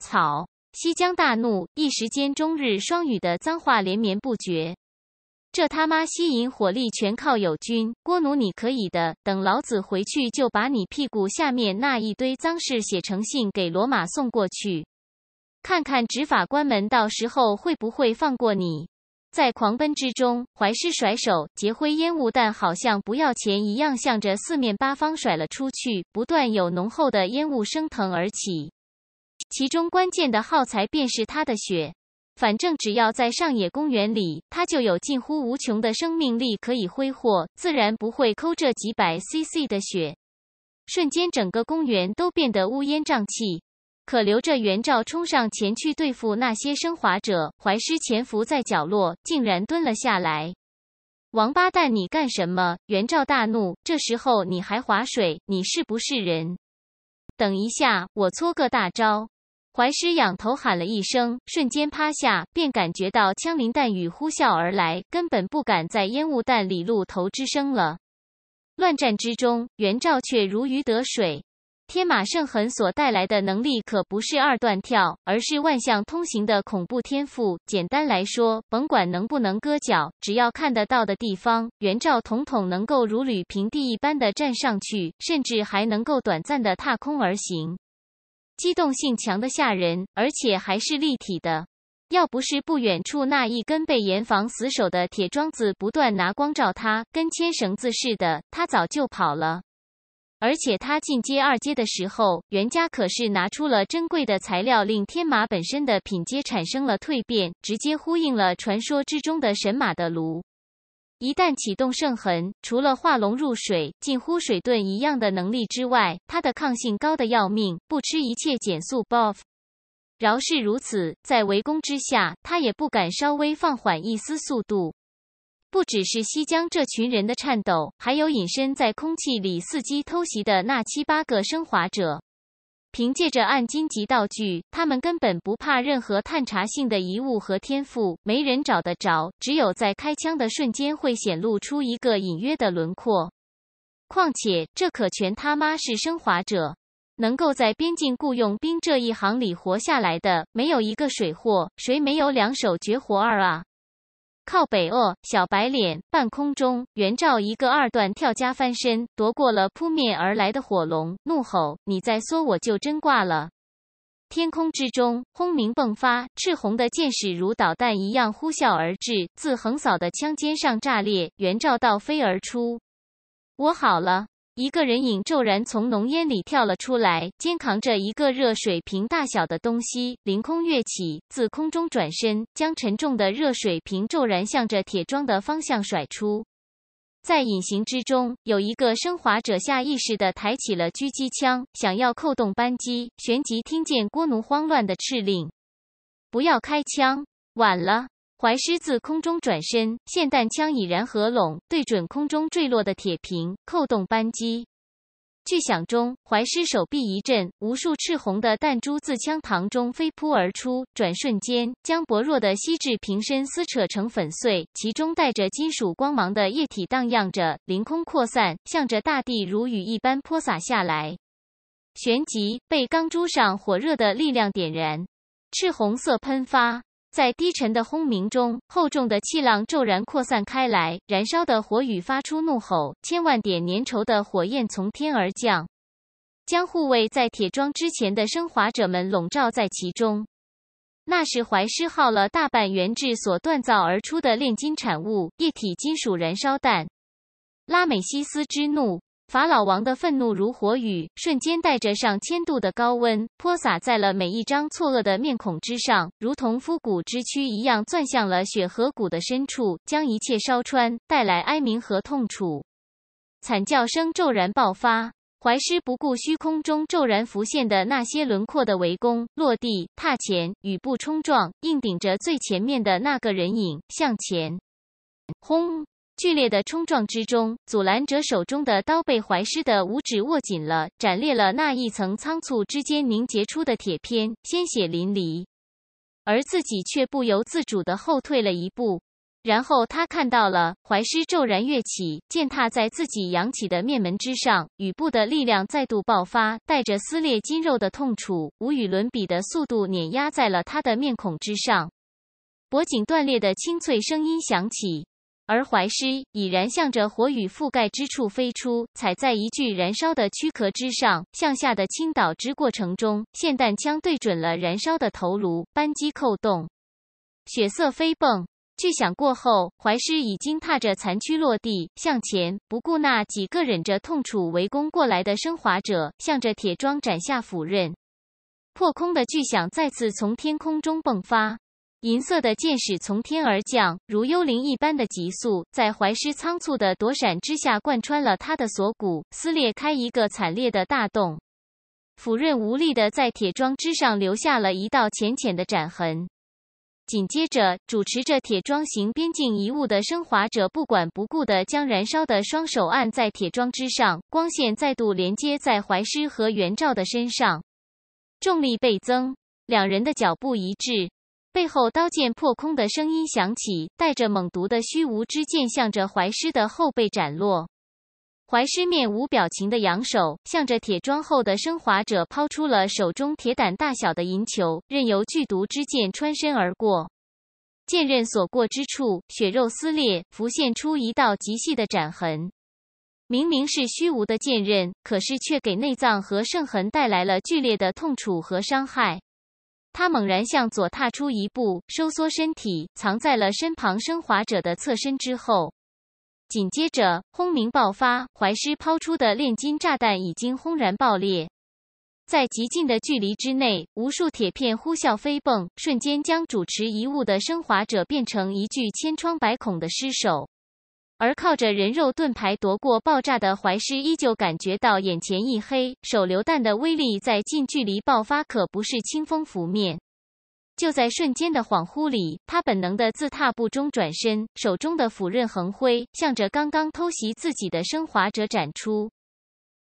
草！西江大怒，一时间中日双语的脏话连绵不绝。这他妈吸引火力全靠友军，郭奴你可以的。等老子回去就把你屁股下面那一堆脏事写成信给罗马送过去，看看执法官们到时候会不会放过你。在狂奔之中，怀师甩手结灰烟雾弹，好像不要钱一样，向着四面八方甩了出去，不断有浓厚的烟雾升腾而起。其中关键的耗材便是他的血，反正只要在上野公园里，他就有近乎无穷的生命力可以挥霍，自然不会抠这几百 CC 的血。瞬间，整个公园都变得乌烟瘴气。可留着袁照冲上前去对付那些升华者，怀师潜伏在角落，竟然蹲了下来。王八蛋，你干什么？袁照大怒。这时候你还划水，你是不是人？等一下，我搓个大招。怀师仰头喊了一声，瞬间趴下，便感觉到枪林弹雨呼啸而来，根本不敢在烟雾弹里露头之声了。乱战之中，袁照却如鱼得水。天马圣痕所带来的能力可不是二段跳，而是万象通行的恐怖天赋。简单来说，甭管能不能割脚，只要看得到的地方，袁照统统能够如履平地一般的站上去，甚至还能够短暂的踏空而行。机动性强的吓人，而且还是立体的。要不是不远处那一根被严防死守的铁桩子不断拿光照他，跟牵绳子似的，他早就跑了。而且他进阶二阶的时候，袁家可是拿出了珍贵的材料，令天马本身的品阶产生了蜕变，直接呼应了传说之中的神马的炉。一旦启动圣痕，除了化龙入水、近乎水遁一样的能力之外，它的抗性高的要命，不吃一切减速 buff。饶是如此，在围攻之下，他也不敢稍微放缓一丝速度。不只是西江这群人的颤抖，还有隐身在空气里伺机偷袭的那七八个升华者。凭借着暗金级道具，他们根本不怕任何探查性的遗物和天赋。没人找得着，只有在开枪的瞬间会显露出一个隐约的轮廓。况且，这可全他妈是升华者，能够在边境雇佣兵这一行里活下来的，没有一个水货，谁没有两手绝活儿啊？靠北鳄小白脸半空中，袁照一个二段跳加翻身，夺过了扑面而来的火龙，怒吼：“你再说我就真挂了！”天空之中轰鸣迸发，赤红的箭矢如导弹一样呼啸而至，自横扫的枪尖上炸裂，袁照倒飞而出。我好了。一个人影骤然从浓烟里跳了出来，肩扛着一个热水瓶大小的东西，凌空跃起，自空中转身，将沉重的热水瓶骤然向着铁桩的方向甩出。在隐形之中，有一个升华者下意识地抬起了狙击枪，想要扣动扳机，旋即听见郭奴慌乱的斥令：“不要开枪，晚了。”怀师自空中转身，霰弹枪已然合拢，对准空中坠落的铁瓶，扣动扳机。巨响中，怀师手臂一震，无数赤红的弹珠自枪膛中飞扑而出，转瞬间将薄弱的锡制瓶身撕扯成粉碎，其中带着金属光芒的液体荡漾着，凌空扩散，向着大地如雨一般泼洒下来。旋即被钢珠上火热的力量点燃，赤红色喷发。在低沉的轰鸣中，厚重的气浪骤然扩散开来，燃烧的火雨发出怒吼，千万点粘稠的火焰从天而降，将护卫在铁桩之前的升华者们笼罩在其中。那是怀师耗了大半元质所锻造而出的炼金产物——液体金属燃烧弹，拉美西斯之怒。法老王的愤怒如火雨，瞬间带着上千度的高温泼洒在了每一张错愕的面孔之上，如同枯骨之躯一样钻向了血河谷的深处，将一切烧穿，带来哀鸣和痛楚。惨叫声骤然爆发，怀师不顾虚空中骤然浮现的那些轮廓的围攻，落地踏前，雨步冲撞，硬顶着最前面的那个人影向前，轰！剧烈的冲撞之中，阻拦者手中的刀被怀师的五指握紧了，斩裂了那一层仓促之间凝结出的铁片，鲜血淋漓，而自己却不由自主地后退了一步。然后他看到了怀师骤然跃起，践踏在自己扬起的面门之上，羽部的力量再度爆发，带着撕裂筋肉的痛楚，无与伦比的速度碾压在了他的面孔之上，脖颈断裂的清脆声音响起。而怀师已然向着火雨覆盖之处飞出，踩在一具燃烧的躯壳之上，向下的倾倒之过程中，霰弹枪对准了燃烧的头颅，扳机扣动，血色飞迸。巨响过后，怀师已经踏着残躯落地，向前不顾那几个忍着痛楚围攻过来的升华者，向着铁桩斩下斧刃。破空的巨响再次从天空中迸发。银色的箭矢从天而降，如幽灵一般的急速，在怀师仓促的躲闪之下，贯穿了他的锁骨，撕裂开一个惨烈的大洞。斧刃无力的在铁桩之上留下了一道浅浅的斩痕。紧接着，主持着铁桩型边境遗物的升华者，不管不顾地将燃烧的双手按在铁桩之上，光线再度连接在怀师和袁照的身上，重力倍增，两人的脚步一致。背后刀剑破空的声音响起，带着猛毒的虚无之剑向着怀师的后背斩落。怀师面无表情的扬手，向着铁桩后的升华者抛出了手中铁胆大小的银球，任由剧毒之剑穿身而过。剑刃所过之处，血肉撕裂，浮现出一道极细的斩痕。明明是虚无的剑刃，可是却给内脏和圣痕带来了剧烈的痛楚和伤害。他猛然向左踏出一步，收缩身体，藏在了身旁升华者的侧身之后。紧接着，轰鸣爆发，怀师抛出的炼金炸弹已经轰然爆裂，在极近的距离之内，无数铁片呼啸飞蹦，瞬间将主持遗物的升华者变成一具千疮百孔的尸首。而靠着人肉盾牌夺过爆炸的怀师依旧感觉到眼前一黑，手榴弹的威力在近距离爆发可不是清风拂面。就在瞬间的恍惚里，他本能的自踏步中转身，手中的斧刃横挥，向着刚刚偷袭自己的升华者展出。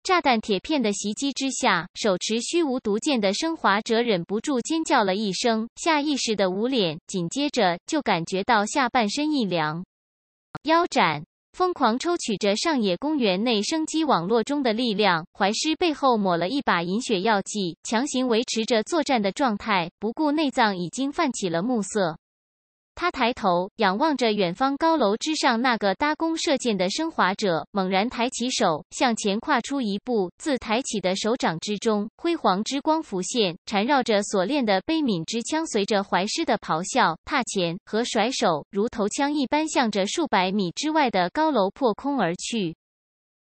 炸弹铁片的袭击之下，手持虚无毒剑的升华者忍不住尖叫了一声，下意识的捂脸，紧接着就感觉到下半身一凉。腰斩，疯狂抽取着上野公园内生机网络中的力量。怀师背后抹了一把饮血药剂，强行维持着作战的状态，不顾内脏已经泛起了暮色。他抬头仰望着远方高楼之上那个搭弓射箭的升华者，猛然抬起手，向前跨出一步，自抬起的手掌之中，辉煌之光浮现，缠绕着锁链的悲悯之枪，随着怀师的咆哮、踏前和甩手，如头枪一般，向着数百米之外的高楼破空而去。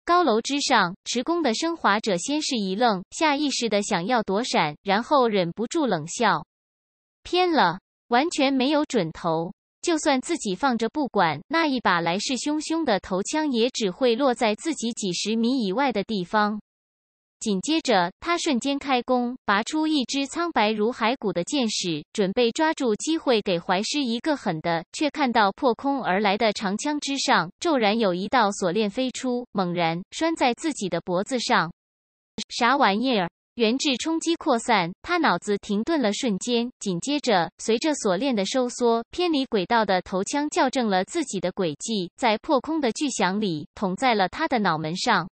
高楼之上，持弓的升华者先是一愣，下意识的想要躲闪，然后忍不住冷笑：“偏了。”完全没有准头，就算自己放着不管，那一把来势汹汹的头枪也只会落在自己几十米以外的地方。紧接着，他瞬间开弓，拔出一支苍白如骸骨的箭矢，准备抓住机会给怀师一个狠的，却看到破空而来的长枪之上骤然有一道锁链飞出，猛然拴在自己的脖子上。啥玩意儿？源质冲击扩散，他脑子停顿了瞬间，紧接着随着锁链的收缩，偏离轨道的头枪校正了自己的轨迹，在破空的巨响里捅在了他的脑门上，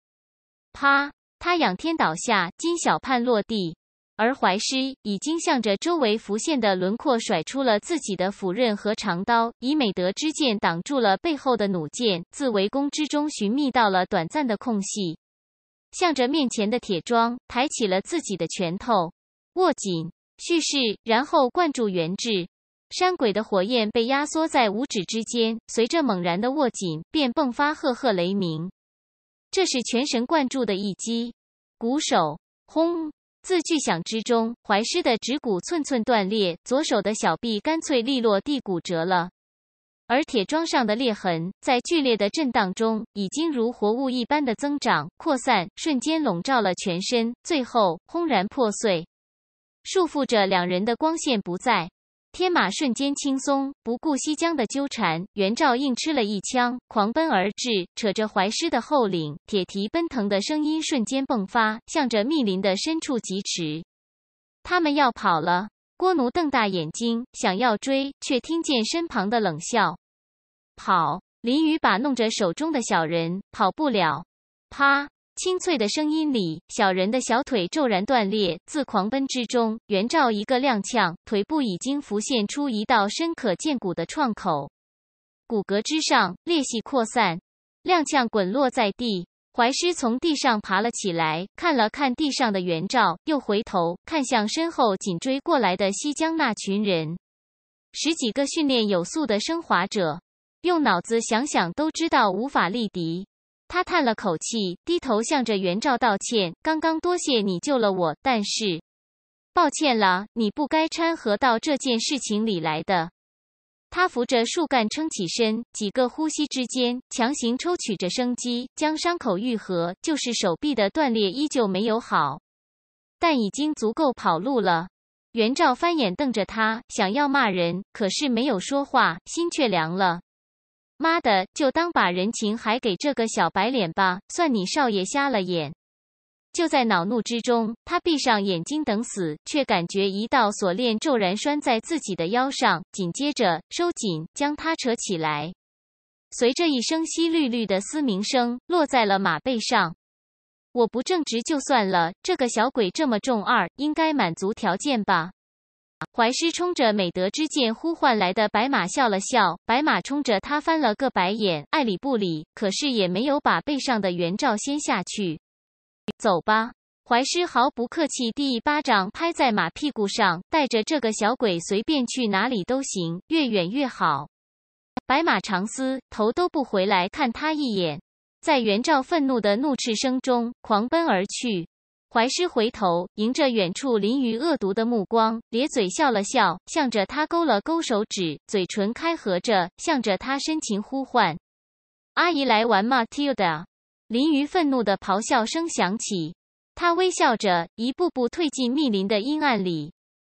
啪！他仰天倒下，金小盼落地，而怀师已经向着周围浮现的轮廓甩出了自己的斧刃和长刀，以美德之剑挡住了背后的弩箭，自围攻之中寻觅到了短暂的空隙。向着面前的铁桩抬起了自己的拳头，握紧蓄势，然后灌注原质。山鬼的火焰被压缩在五指之间，随着猛然的握紧，便迸发赫赫雷鸣。这是全神贯注的一击，鼓手轰！自巨响之中，怀师的指骨寸寸断裂，左手的小臂干脆利落地骨折了。而铁桩上的裂痕在剧烈的震荡中，已经如活物一般的增长扩散，瞬间笼罩了全身，最后轰然破碎。束缚着两人的光线不在。天马瞬间轻松，不顾西江的纠缠，袁照硬吃了一枪，狂奔而至，扯着怀师的后领，铁蹄奔腾的声音瞬间迸发，向着密林的深处疾驰。他们要跑了！郭奴瞪大眼睛，想要追，却听见身旁的冷笑。跑！林雨把弄着手中的小人，跑不了。啪！清脆的声音里，小人的小腿骤然断裂。自狂奔之中，袁照一个踉跄，腿部已经浮现出一道深可见骨的创口，骨骼之上裂隙扩散，踉跄滚落在地。怀师从地上爬了起来，看了看地上的袁照，又回头看向身后紧追过来的西江那群人，十几个训练有素的升华者。用脑子想想都知道无法力敌。他叹了口气，低头向着袁绍道歉：“刚刚多谢你救了我，但是抱歉了，你不该掺和到这件事情里来的。”他扶着树干撑起身，几个呼吸之间强行抽取着生机，将伤口愈合。就是手臂的断裂依旧没有好，但已经足够跑路了。袁绍翻眼瞪着他，想要骂人，可是没有说话，心却凉了。妈的，就当把人情还给这个小白脸吧，算你少爷瞎了眼。就在恼怒之中，他闭上眼睛等死，却感觉一道锁链骤然拴在自己的腰上，紧接着收紧，将他扯起来。随着一声稀绿绿的嘶鸣声，落在了马背上。我不正直就算了，这个小鬼这么重二，应该满足条件吧。怀师冲着美德之剑呼唤来的白马笑了笑，白马冲着他翻了个白眼，爱理不理。可是也没有把背上的袁照掀下去。走吧，怀师毫不客气地一巴掌拍在马屁股上，带着这个小鬼随便去哪里都行，越远越好。白马长嘶，头都不回来看他一眼，在袁照愤怒的怒斥声中狂奔而去。怀师回头，迎着远处林鱼恶毒的目光，咧嘴笑了笑，向着他勾了勾手指，嘴唇开合着，向着他深情呼唤：“阿姨来玩吗 t i l d a 林鱼愤怒的咆哮声响起，他微笑着，一步步退进密林的阴暗里。